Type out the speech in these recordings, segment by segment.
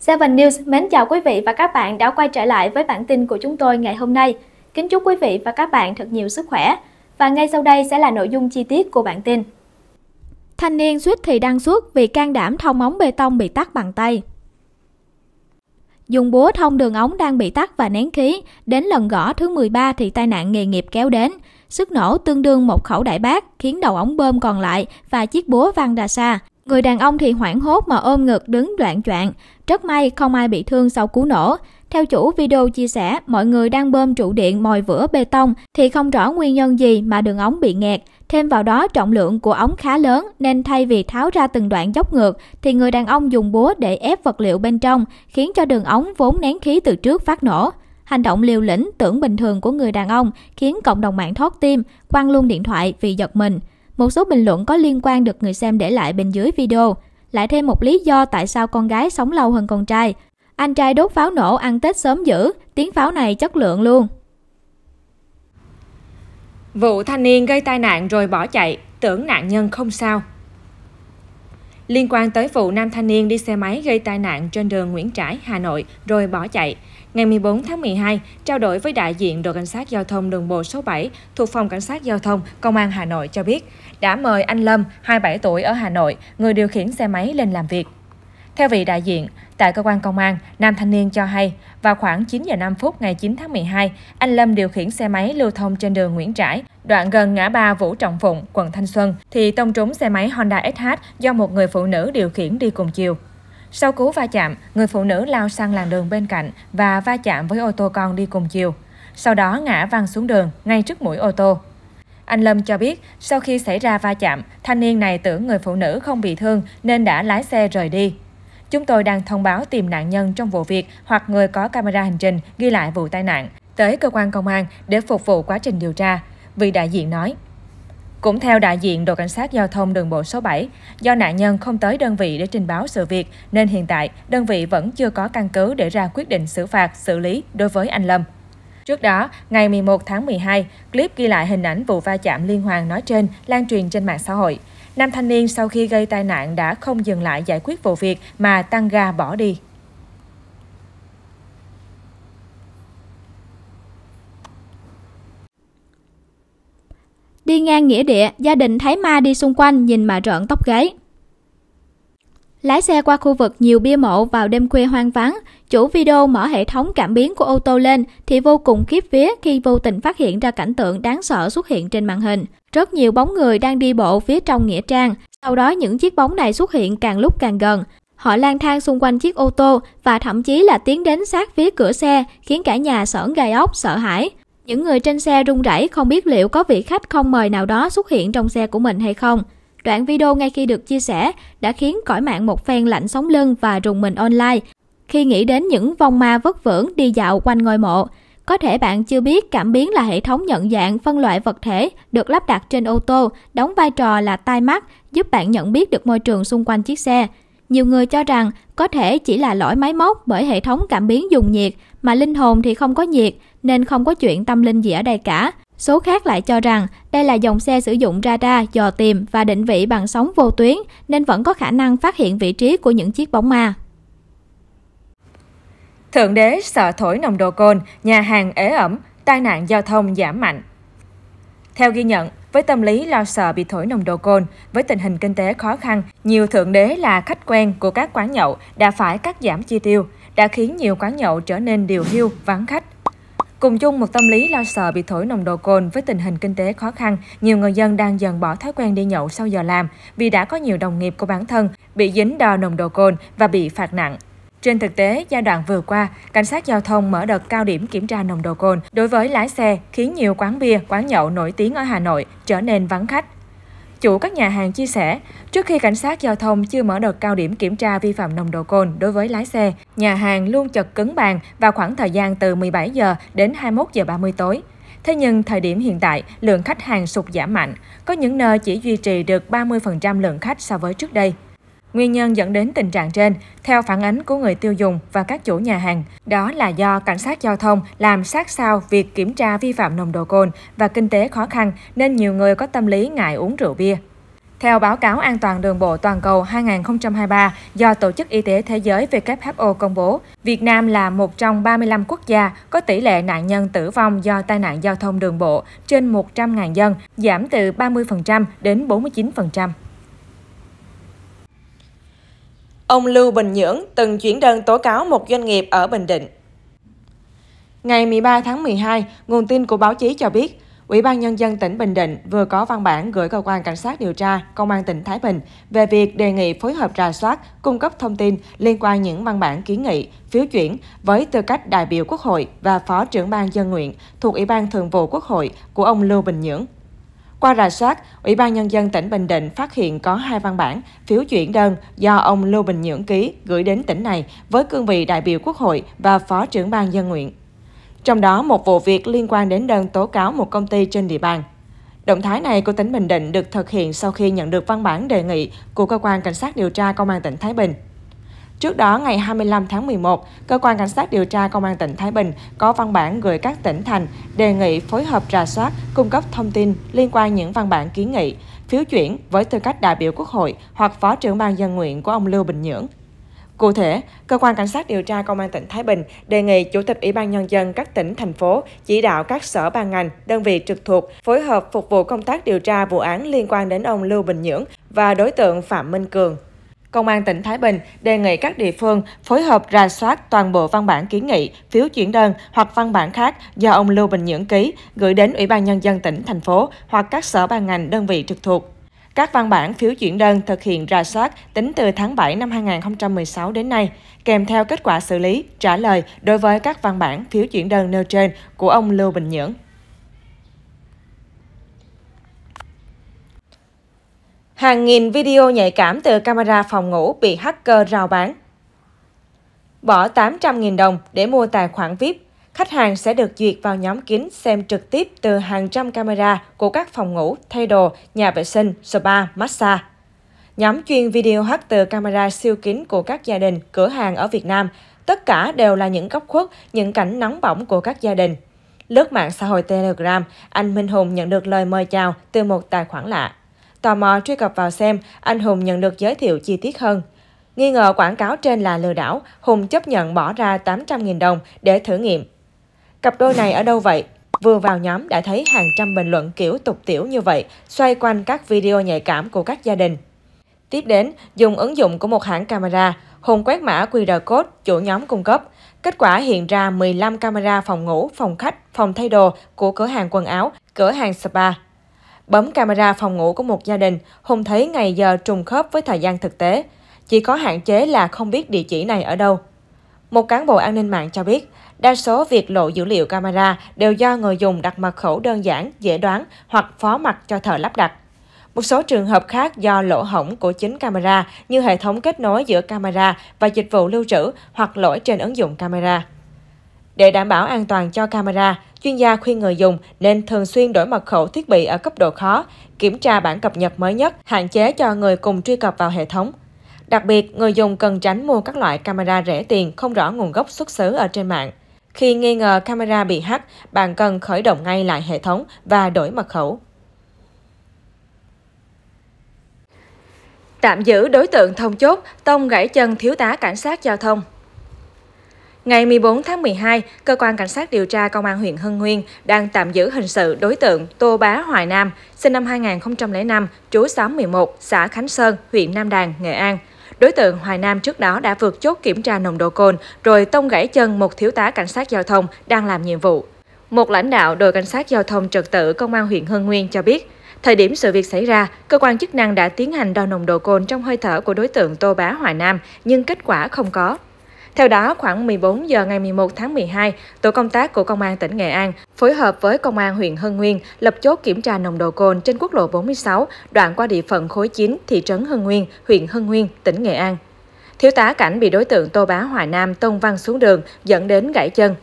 Seven News mến chào quý vị và các bạn đã quay trở lại với bản tin của chúng tôi ngày hôm nay. Kính chúc quý vị và các bạn thật nhiều sức khỏe. Và ngay sau đây sẽ là nội dung chi tiết của bản tin. Thanh niên suýt thì đăng suốt vì can đảm thông ống bê tông bị tắt bằng tay. Dùng búa thông đường ống đang bị tắt và nén khí, đến lần gõ thứ 13 thì tai nạn nghề nghiệp kéo đến. Sức nổ tương đương một khẩu đại bác khiến đầu ống bơm còn lại và chiếc búa văng ra xa. Người đàn ông thì hoảng hốt mà ôm ngực đứng loạn choạng. Rất may không ai bị thương sau cú nổ. Theo chủ video chia sẻ, mọi người đang bơm trụ điện mồi vữa bê tông thì không rõ nguyên nhân gì mà đường ống bị nghẹt. Thêm vào đó trọng lượng của ống khá lớn nên thay vì tháo ra từng đoạn dốc ngược thì người đàn ông dùng búa để ép vật liệu bên trong khiến cho đường ống vốn nén khí từ trước phát nổ. Hành động liều lĩnh tưởng bình thường của người đàn ông khiến cộng đồng mạng thót tim, quăng luôn điện thoại vì giật mình. Một số bình luận có liên quan được người xem để lại bên dưới video, lại thêm một lý do tại sao con gái sống lâu hơn con trai. Anh trai đốt pháo nổ ăn Tết sớm dữ, tiếng pháo này chất lượng luôn. Vụ thanh niên gây tai nạn rồi bỏ chạy, tưởng nạn nhân không sao. Liên quan tới vụ nam thanh niên đi xe máy gây tai nạn trên đường Nguyễn Trãi, Hà Nội rồi bỏ chạy, Ngày 14 tháng 12, trao đổi với đại diện đội cảnh sát giao thông đường bộ số 7 thuộc phòng cảnh sát giao thông công an Hà Nội cho biết đã mời anh Lâm, 27 tuổi ở Hà Nội, người điều khiển xe máy lên làm việc. Theo vị đại diện, tại cơ quan công an, nam thanh niên cho hay, vào khoảng 9 giờ 5 phút ngày 9 tháng 12, anh Lâm điều khiển xe máy lưu thông trên đường Nguyễn Trãi, đoạn gần ngã ba Vũ Trọng Phụng, quận Thanh Xuân, thì tông trúng xe máy Honda SH do một người phụ nữ điều khiển đi cùng chiều. Sau cú va chạm, người phụ nữ lao sang làn đường bên cạnh và va chạm với ô tô con đi cùng chiều. Sau đó ngã văng xuống đường, ngay trước mũi ô tô. Anh Lâm cho biết, sau khi xảy ra va chạm, thanh niên này tưởng người phụ nữ không bị thương nên đã lái xe rời đi. Chúng tôi đang thông báo tìm nạn nhân trong vụ việc hoặc người có camera hành trình ghi lại vụ tai nạn tới cơ quan công an để phục vụ quá trình điều tra, vị đại diện nói. Cũng theo đại diện đội cảnh sát giao thông đường bộ số 7, do nạn nhân không tới đơn vị để trình báo sự việc nên hiện tại đơn vị vẫn chưa có căn cứ để ra quyết định xử phạt xử lý đối với anh Lâm. Trước đó, ngày 11 tháng 12, clip ghi lại hình ảnh vụ va chạm liên hoàn nói trên lan truyền trên mạng xã hội. Nam thanh niên sau khi gây tai nạn đã không dừng lại giải quyết vụ việc mà tăng ga bỏ đi. Đi ngang nghĩa địa, gia đình thấy ma đi xung quanh nhìn mà rợn tóc gáy. Lái xe qua khu vực nhiều bia mộ vào đêm khuya hoang vắng, chủ video mở hệ thống cảm biến của ô tô lên thì vô cùng khiếp vía khi vô tình phát hiện ra cảnh tượng đáng sợ xuất hiện trên màn hình. Rất nhiều bóng người đang đi bộ phía trong nghĩa trang, sau đó những chiếc bóng này xuất hiện càng lúc càng gần. Họ lang thang xung quanh chiếc ô tô và thậm chí là tiến đến sát phía cửa xe khiến cả nhà sởn gai ốc sợ hãi. Những người trên xe run rẩy không biết liệu có vị khách không mời nào đó xuất hiện trong xe của mình hay không. Đoạn video ngay khi được chia sẻ đã khiến cõi mạng một phen lạnh sóng lưng và rùng mình online khi nghĩ đến những vong ma vất vưởng đi dạo quanh ngôi mộ. Có thể bạn chưa biết cảm biến là hệ thống nhận dạng phân loại vật thể được lắp đặt trên ô tô, đóng vai trò là tai mắt giúp bạn nhận biết được môi trường xung quanh chiếc xe. Nhiều người cho rằng có thể chỉ là lỗi máy móc bởi hệ thống cảm biến dùng nhiệt mà linh hồn thì không có nhiệt nên không có chuyện tâm linh gì ở đây cả. Số khác lại cho rằng đây là dòng xe sử dụng radar dò tìm và định vị bằng sóng vô tuyến nên vẫn có khả năng phát hiện vị trí của những chiếc bóng ma. Thượng đế sợ thổi nồng độ cồn, nhà hàng ế ẩm, tai nạn giao thông giảm mạnh. Theo ghi nhận, với tâm lý lo sợ bị thổi nồng độ cồn, với tình hình kinh tế khó khăn, nhiều thượng đế là khách quen của các quán nhậu đã phải cắt giảm chi tiêu, đã khiến nhiều quán nhậu trở nên điều hưu, vắng khách. Cùng chung một tâm lý lo sợ bị thổi nồng độ cồn với tình hình kinh tế khó khăn, nhiều người dân đang dần bỏ thói quen đi nhậu sau giờ làm vì đã có nhiều đồng nghiệp của bản thân bị dính đo nồng độ cồn và bị phạt nặng. Trên thực tế, giai đoạn vừa qua, cảnh sát giao thông mở đợt cao điểm kiểm tra nồng độ cồn đối với lái xe, khiến nhiều quán bia, quán nhậu nổi tiếng ở Hà Nội trở nên vắng khách. Chủ các nhà hàng chia sẻ, trước khi cảnh sát giao thông chưa mở đợt cao điểm kiểm tra vi phạm nồng độ cồn đối với lái xe, nhà hàng luôn chật cứng bàn vào khoảng thời gian từ 17 giờ đến 21 giờ 30 tối. Thế nhưng thời điểm hiện tại, lượng khách hàng sụt giảm mạnh, có những nơi chỉ duy trì được 30% lượng khách so với trước đây. Nguyên nhân dẫn đến tình trạng trên, theo phản ánh của người tiêu dùng và các chủ nhà hàng, đó là do cảnh sát giao thông làm sát sao việc kiểm tra vi phạm nồng độ cồn và kinh tế khó khăn nên nhiều người có tâm lý ngại uống rượu bia. Theo báo cáo an toàn đường bộ toàn cầu 2023 do Tổ chức Y tế Thế giới WHO công bố, Việt Nam là một trong 35 quốc gia có tỷ lệ nạn nhân tử vong do tai nạn giao thông đường bộ trên 100.000 dân, giảm từ 30% đến 49%. Ông Lưu Bình Nhưỡng từng chuyển đơn tố cáo một doanh nghiệp ở Bình Định. Ngày 13 tháng 12, nguồn tin của báo chí cho biết, Ủy ban Nhân dân tỉnh Bình Định vừa có văn bản gửi Cơ quan Cảnh sát điều tra Công an tỉnh Thái Bình về việc đề nghị phối hợp rà soát, cung cấp thông tin liên quan những văn bản kiến nghị, phiếu chuyển với tư cách đại biểu Quốc hội và Phó trưởng ban dân nguyện thuộc Ủy ban Thường vụ Quốc hội của ông Lưu Bình Nhưỡng. Qua rà soát, Ủy ban Nhân dân tỉnh Bình Định phát hiện có hai văn bản phiếu chuyển đơn do ông Lưu Bình Nhưỡng ký gửi đến tỉnh này với cương vị đại biểu Quốc hội và Phó trưởng ban dân nguyện. Trong đó, một vụ việc liên quan đến đơn tố cáo một công ty trên địa bàn. Động thái này của tỉnh Bình Định được thực hiện sau khi nhận được văn bản đề nghị của Cơ quan Cảnh sát điều tra Công an tỉnh Thái Bình. Trước đó, ngày 25 tháng 11, Cơ quan Cảnh sát điều tra Công an tỉnh Thái Bình có văn bản gửi các tỉnh thành đề nghị phối hợp rà soát, cung cấp thông tin liên quan những văn bản kiến nghị, phiếu chuyển với tư cách đại biểu Quốc hội hoặc Phó trưởng ban dân nguyện của ông Lưu Bình Nhưỡng. Cụ thể, Cơ quan Cảnh sát điều tra Công an tỉnh Thái Bình đề nghị Chủ tịch Ủy ban Nhân dân các tỉnh, thành phố chỉ đạo các sở ban ngành, đơn vị trực thuộc phối hợp phục vụ công tác điều tra vụ án liên quan đến ông Lưu Bình Nhưỡng và đối tượng Phạm Minh Cường. Công an tỉnh Thái Bình đề nghị các địa phương phối hợp ra soát toàn bộ văn bản kiến nghị, phiếu chuyển đơn hoặc văn bản khác do ông Lưu Bình Nhưỡng ký gửi đến Ủy ban Nhân dân tỉnh, thành phố hoặc các sở ban ngành đơn vị trực thuộc. Các văn bản phiếu chuyển đơn thực hiện ra soát tính từ tháng 7 năm 2016 đến nay, kèm theo kết quả xử lý, trả lời đối với các văn bản phiếu chuyển đơn nêu trên của ông Lưu Bình Nhưỡng. Hàng nghìn video nhạy cảm từ camera phòng ngủ bị hacker rao bán. Bỏ 800.000 đồng để mua tài khoản VIP, khách hàng sẽ được duyệt vào nhóm kín xem trực tiếp từ hàng trăm camera của các phòng ngủ, thay đồ, nhà vệ sinh, spa, massage. Nhóm chuyên video hack từ camera siêu kín của các gia đình, cửa hàng ở Việt Nam, tất cả đều là những góc khuất, những cảnh nóng bỏng của các gia đình. Lướt mạng xã hội Telegram, anh Minh Hùng nhận được lời mời chào từ một tài khoản lạ. Tò mò truy cập vào xem, anh Hùng nhận được giới thiệu chi tiết hơn. Nghi ngờ quảng cáo trên là lừa đảo, Hùng chấp nhận bỏ ra 800.000 đồng để thử nghiệm. Cặp đôi này ở đâu vậy? Vừa vào nhóm đã thấy hàng trăm bình luận kiểu tục tiểu như vậy, xoay quanh các video nhạy cảm của các gia đình. Tiếp đến, dùng ứng dụng của một hãng camera, Hùng quét mã QR code chủ nhóm cung cấp. Kết quả hiện ra 15 camera phòng ngủ, phòng khách, phòng thay đồ của cửa hàng quần áo, cửa hàng spa. Bấm camera phòng ngủ của một gia đình, Hùng thấy ngày giờ trùng khớp với thời gian thực tế. Chỉ có hạn chế là không biết địa chỉ này ở đâu. Một cán bộ an ninh mạng cho biết, đa số việc lộ dữ liệu camera đều do người dùng đặt mật khẩu đơn giản, dễ đoán hoặc phó mặt cho thợ lắp đặt. Một số trường hợp khác do lỗ hỏng của chính camera như hệ thống kết nối giữa camera và dịch vụ lưu trữ hoặc lỗi trên ứng dụng camera. Để đảm bảo an toàn cho camera, Chuyên gia khuyên người dùng nên thường xuyên đổi mật khẩu thiết bị ở cấp độ khó, kiểm tra bản cập nhật mới nhất, hạn chế cho người cùng truy cập vào hệ thống. Đặc biệt, người dùng cần tránh mua các loại camera rẻ tiền không rõ nguồn gốc xuất xứ ở trên mạng. Khi nghi ngờ camera bị hack, bạn cần khởi động ngay lại hệ thống và đổi mật khẩu. Tạm giữ đối tượng thông chốt, tông gãy chân thiếu tá cảnh sát giao thông. Ngày 14 tháng 12, Cơ quan Cảnh sát điều tra Công an huyện Hưng Nguyên đang tạm giữ hình sự đối tượng Tô Bá Hoài Nam, sinh năm 2005, trú xóm 11, xã Khánh Sơn, huyện Nam Đàn, Nghệ An. Đối tượng Hoài Nam trước đó đã vượt chốt kiểm tra nồng độ cồn, rồi tông gãy chân một thiếu tá cảnh sát giao thông đang làm nhiệm vụ. Một lãnh đạo đội cảnh sát giao thông trật tự Công an huyện Hưng Nguyên cho biết, Thời điểm sự việc xảy ra, cơ quan chức năng đã tiến hành đo nồng độ cồn trong hơi thở của đối tượng Tô Bá Hoài Nam, nhưng kết quả không có. Theo đó, khoảng 14 giờ ngày 11 tháng 12, tổ công tác của Công an tỉnh Nghệ An phối hợp với Công an huyện Hưng Nguyên lập chốt kiểm tra nồng độ cồn trên quốc lộ 46, đoạn qua địa phận khối 9, thị trấn Hưng Nguyên, huyện Hưng Nguyên, tỉnh Nghệ An. Thiếu tá Cảnh bị đối tượng Tô Bá Hoài Nam tông văng xuống đường, dẫn đến gãy chân.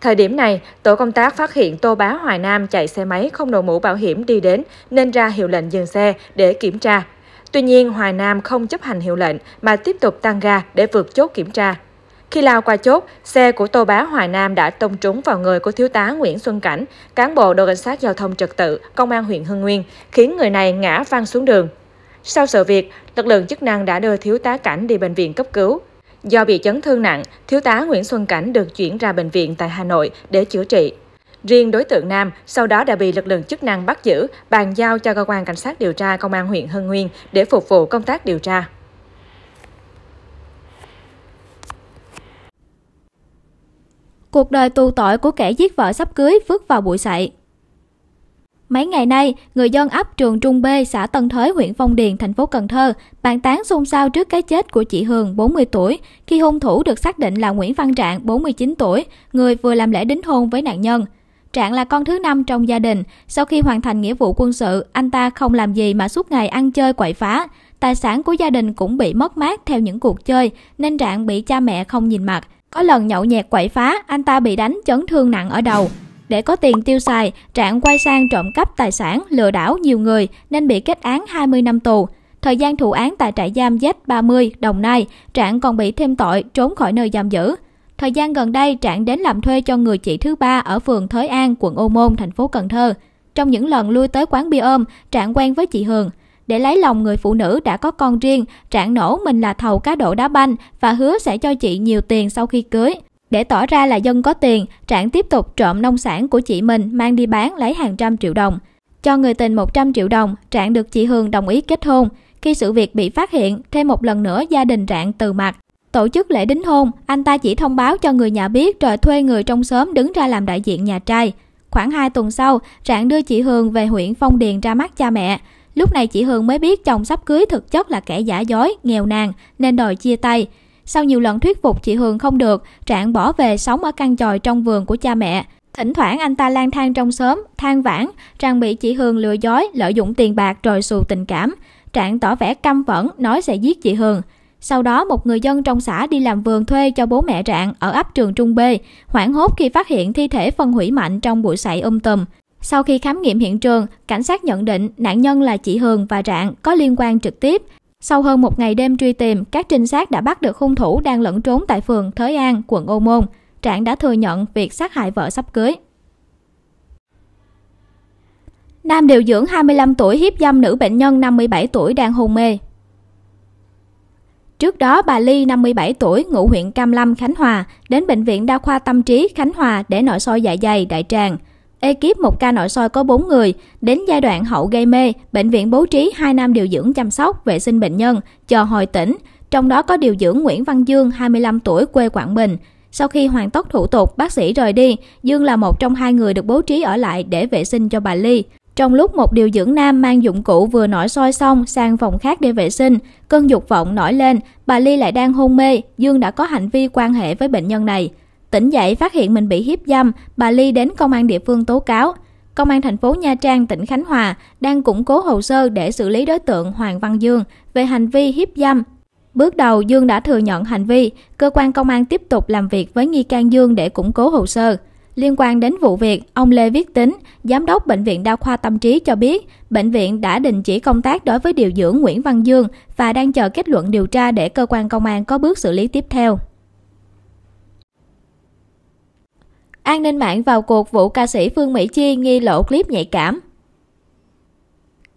Thời điểm này, tổ công tác phát hiện Tô Bá Hoài Nam chạy xe máy không đội mũ bảo hiểm đi đến nên ra hiệu lệnh dừng xe để kiểm tra. Tuy nhiên, Hoài Nam không chấp hành hiệu lệnh mà tiếp tục tăng ga để vượt chốt kiểm tra. Khi lao qua chốt, xe của Tô Bá Hoài Nam đã tông trúng vào người của Thiếu tá Nguyễn Xuân Cảnh, cán bộ đội cảnh sát giao thông trật tự, công an huyện Hưng Nguyên, khiến người này ngã văng xuống đường. Sau sự việc, lực lượng chức năng đã đưa Thiếu tá Cảnh đi bệnh viện cấp cứu. Do bị chấn thương nặng, Thiếu tá Nguyễn Xuân Cảnh được chuyển ra bệnh viện tại Hà Nội để chữa trị. Riêng đối tượng Nam sau đó đã bị lực lượng chức năng bắt giữ, bàn giao cho cơ quan cảnh sát điều tra công an huyện Hưng Nguyên để phục vụ công tác điều tra. cuộc đời tù tội của kẻ giết vợ sắp cưới vứt vào bụi sậy. Mấy ngày nay, người dân ấp Trường Trung B, xã Tân Thới, huyện Phong Điền, thành phố Cần Thơ bàn tán xôn xao trước cái chết của chị Hường, 40 tuổi, khi hung thủ được xác định là Nguyễn Văn Trạng, 49 tuổi, người vừa làm lễ đính hôn với nạn nhân. Trạng là con thứ năm trong gia đình, sau khi hoàn thành nghĩa vụ quân sự, anh ta không làm gì mà suốt ngày ăn chơi quậy phá. Tài sản của gia đình cũng bị mất mát theo những cuộc chơi, nên Trạng bị cha mẹ không nhìn mặt. Có lần nhậu nhẹt quậy phá, anh ta bị đánh chấn thương nặng ở đầu. Để có tiền tiêu xài, Trạng quay sang trộm cắp tài sản, lừa đảo nhiều người nên bị kết án 20 năm tù. Thời gian thụ án tại trại giam Z30, Đồng Nai, Trạng còn bị thêm tội trốn khỏi nơi giam giữ. Thời gian gần đây, Trạng đến làm thuê cho người chị thứ ba ở phường Thới An, quận Ô Môn, thành phố Cần Thơ. Trong những lần lui tới quán bia ôm, Trạng quen với chị Hường để lấy lòng người phụ nữ đã có con riêng, trạng nổ mình là thầu cá độ đá banh và hứa sẽ cho chị nhiều tiền sau khi cưới. Để tỏ ra là dân có tiền, Trạng tiếp tục trộm nông sản của chị mình mang đi bán lấy hàng trăm triệu đồng. Cho người tình 100 triệu đồng, Trạng được chị Hương đồng ý kết hôn. Khi sự việc bị phát hiện, thêm một lần nữa gia đình Trạng từ mặt. Tổ chức lễ đính hôn, anh ta chỉ thông báo cho người nhà biết rồi thuê người trong xóm đứng ra làm đại diện nhà trai. Khoảng 2 tuần sau, Trạng đưa chị Hương về huyện Phong Điền ra mắt cha mẹ. Lúc này chị Hương mới biết chồng sắp cưới thực chất là kẻ giả dối, nghèo nàn nên đòi chia tay. Sau nhiều lần thuyết phục chị Hương không được, Trạng bỏ về sống ở căn tròi trong vườn của cha mẹ. Thỉnh thoảng anh ta lang thang trong xóm, than vãn rằng bị chị Hương lừa dối, lợi dụng tiền bạc rồi xù tình cảm. Trạng tỏ vẻ căm phẫn, nói sẽ giết chị Hương Sau đó một người dân trong xã đi làm vườn thuê cho bố mẹ Trạng ở ấp Trường Trung B, hoảng hốt khi phát hiện thi thể phân hủy mạnh trong bụi sậy um tùm. Sau khi khám nghiệm hiện trường, cảnh sát nhận định nạn nhân là chị Hường và Rạng có liên quan trực tiếp. Sau hơn một ngày đêm truy tìm, các trinh sát đã bắt được hung thủ đang lẫn trốn tại phường Thới An, quận Ô Môn. Trạng đã thừa nhận việc sát hại vợ sắp cưới. Nam điều dưỡng 25 tuổi hiếp dâm nữ bệnh nhân 57 tuổi đang hôn mê. Trước đó, bà Ly, 57 tuổi, ngụ huyện Cam Lâm, Khánh Hòa, đến Bệnh viện Đa khoa Tâm trí, Khánh Hòa để nội soi dạ dày, đại tràng – Ekip một ca nội soi có 4 người, đến giai đoạn hậu gây mê, bệnh viện bố trí 2 nam điều dưỡng chăm sóc, vệ sinh bệnh nhân, chờ hồi tỉnh, trong đó có điều dưỡng Nguyễn Văn Dương, 25 tuổi, quê Quảng Bình. Sau khi hoàn tất thủ tục, bác sĩ rời đi, Dương là một trong hai người được bố trí ở lại để vệ sinh cho bà Ly. Trong lúc một điều dưỡng nam mang dụng cụ vừa nổi soi xong sang phòng khác để vệ sinh, cơn dục vọng nổi lên, bà Ly lại đang hôn mê, Dương đã có hành vi quan hệ với bệnh nhân này. Tỉnh dậy phát hiện mình bị hiếp dâm, bà Ly đến công an địa phương tố cáo. Công an thành phố Nha Trang, tỉnh Khánh Hòa đang củng cố hồ sơ để xử lý đối tượng Hoàng Văn Dương về hành vi hiếp dâm. Bước đầu Dương đã thừa nhận hành vi, cơ quan công an tiếp tục làm việc với nghi can Dương để củng cố hồ sơ. Liên quan đến vụ việc, ông Lê Viết Tính, giám đốc bệnh viện Đa khoa Tâm trí cho biết, bệnh viện đã đình chỉ công tác đối với điều dưỡng Nguyễn Văn Dương và đang chờ kết luận điều tra để cơ quan công an có bước xử lý tiếp theo. An ninh mạng vào cuộc vụ ca sĩ Phương Mỹ Chi nghi lộ clip nhạy cảm.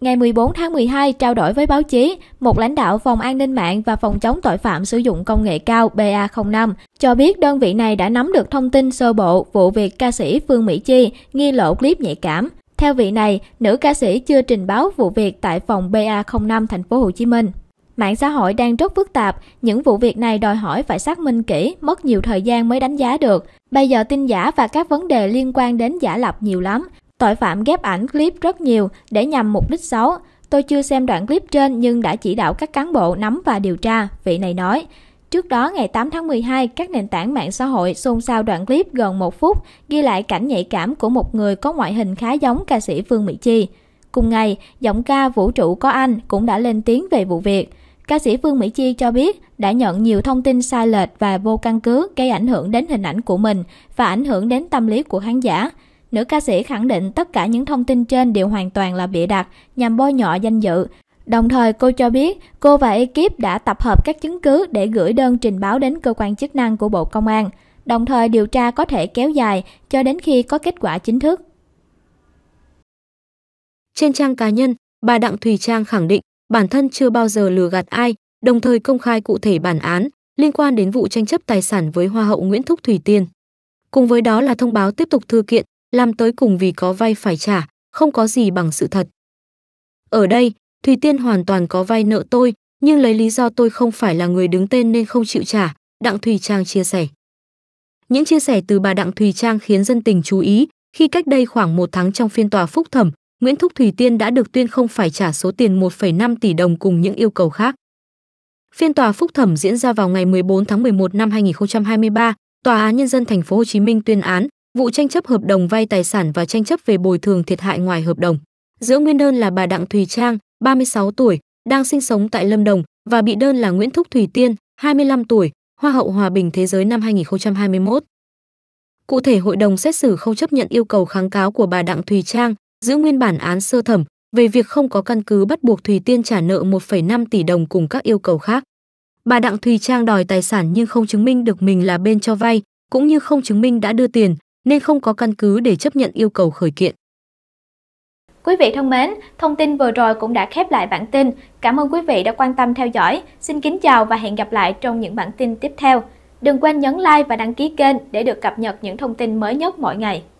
Ngày 14 tháng 12, trao đổi với báo chí, một lãnh đạo Phòng An ninh mạng và Phòng chống tội phạm sử dụng công nghệ cao BA05 cho biết đơn vị này đã nắm được thông tin sơ bộ vụ việc ca sĩ Phương Mỹ Chi nghi lộ clip nhạy cảm. Theo vị này, nữ ca sĩ chưa trình báo vụ việc tại phòng BA05 thành phố Hồ Chí Minh. Mạng xã hội đang rất phức tạp, những vụ việc này đòi hỏi phải xác minh kỹ, mất nhiều thời gian mới đánh giá được. Bây giờ tin giả và các vấn đề liên quan đến giả lập nhiều lắm. Tội phạm ghép ảnh clip rất nhiều để nhằm mục đích xấu. Tôi chưa xem đoạn clip trên nhưng đã chỉ đạo các cán bộ nắm và điều tra, vị này nói. Trước đó, ngày 8 tháng 12, các nền tảng mạng xã hội xôn xao đoạn clip gần một phút ghi lại cảnh nhạy cảm của một người có ngoại hình khá giống ca sĩ Phương Mỹ Chi. Cùng ngày, giọng ca Vũ trụ có anh cũng đã lên tiếng về vụ việc. Ca sĩ phương Mỹ Chi cho biết đã nhận nhiều thông tin sai lệch và vô căn cứ gây ảnh hưởng đến hình ảnh của mình và ảnh hưởng đến tâm lý của khán giả. Nữ ca sĩ khẳng định tất cả những thông tin trên đều hoàn toàn là bịa đặt nhằm bôi nhọ danh dự. Đồng thời cô cho biết cô và ekip đã tập hợp các chứng cứ để gửi đơn trình báo đến cơ quan chức năng của Bộ Công an. Đồng thời điều tra có thể kéo dài cho đến khi có kết quả chính thức. Trên trang cá nhân, bà Đặng Thùy Trang khẳng định bản thân chưa bao giờ lừa gạt ai, đồng thời công khai cụ thể bản án liên quan đến vụ tranh chấp tài sản với Hoa hậu Nguyễn Thúc Thủy Tiên. Cùng với đó là thông báo tiếp tục thư kiện, làm tới cùng vì có vay phải trả, không có gì bằng sự thật. Ở đây, Thủy Tiên hoàn toàn có vay nợ tôi, nhưng lấy lý do tôi không phải là người đứng tên nên không chịu trả, Đặng Thùy Trang chia sẻ. Những chia sẻ từ bà Đặng Thùy Trang khiến dân tình chú ý khi cách đây khoảng một tháng trong phiên tòa phúc thẩm, Nguyễn Thúc Thủy Tiên đã được tuyên không phải trả số tiền 1,5 tỷ đồng cùng những yêu cầu khác. Phiên tòa phúc thẩm diễn ra vào ngày 14 tháng 11 năm 2023, Tòa án nhân dân thành phố Hồ Chí Minh tuyên án vụ tranh chấp hợp đồng vay tài sản và tranh chấp về bồi thường thiệt hại ngoài hợp đồng. Giữa nguyên đơn là bà Đặng Thùy Trang, 36 tuổi, đang sinh sống tại Lâm Đồng và bị đơn là Nguyễn Thúc Thủy Tiên, 25 tuổi, Hoa hậu Hòa bình Thế giới năm 2021. Cụ thể, hội đồng xét xử không chấp nhận yêu cầu kháng cáo của bà Đặng Thùy Trang giữ nguyên bản án sơ thẩm về việc không có căn cứ bắt buộc Thùy Tiên trả nợ 1,5 tỷ đồng cùng các yêu cầu khác. Bà Đặng Thùy Trang đòi tài sản nhưng không chứng minh được mình là bên cho vay, cũng như không chứng minh đã đưa tiền, nên không có căn cứ để chấp nhận yêu cầu khởi kiện. Quý vị thân mến, thông tin vừa rồi cũng đã khép lại bản tin. Cảm ơn quý vị đã quan tâm theo dõi. Xin kính chào và hẹn gặp lại trong những bản tin tiếp theo. Đừng quên nhấn like và đăng ký kênh để được cập nhật những thông tin mới nhất mỗi ngày.